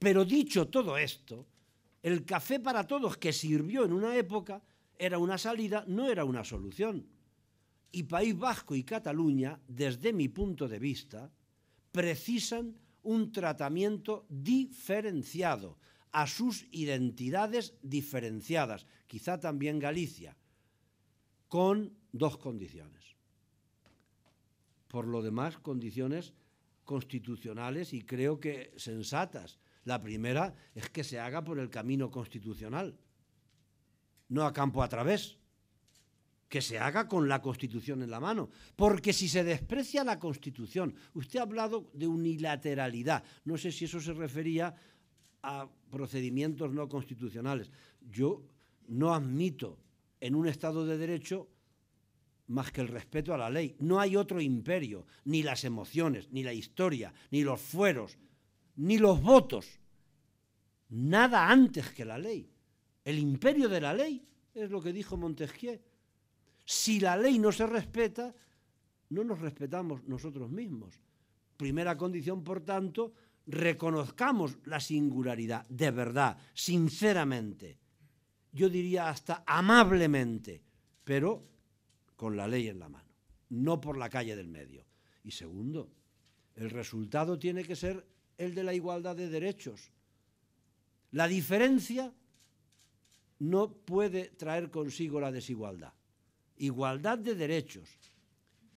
Pero dicho todo esto, el café para todos que sirvió en una época era una salida, no era una solución. Y País Vasco y Cataluña, desde mi punto de vista, precisan un tratamiento diferenciado a sus identidades diferenciadas, quizá también Galicia, con dos condiciones. Por lo demás, condiciones constitucionales y creo que sensatas la primera es que se haga por el camino constitucional, no a campo a través. Que se haga con la Constitución en la mano. Porque si se desprecia la Constitución, usted ha hablado de unilateralidad. No sé si eso se refería a procedimientos no constitucionales. Yo no admito en un Estado de Derecho más que el respeto a la ley. No hay otro imperio, ni las emociones, ni la historia, ni los fueros, ni los votos, nada antes que la ley. El imperio de la ley es lo que dijo Montesquieu. Si la ley no se respeta, no nos respetamos nosotros mismos. Primera condición, por tanto, reconozcamos la singularidad, de verdad, sinceramente, yo diría hasta amablemente, pero con la ley en la mano, no por la calle del medio. Y segundo, el resultado tiene que ser el de la igualdad de derechos. La diferencia no puede traer consigo la desigualdad. Igualdad de derechos,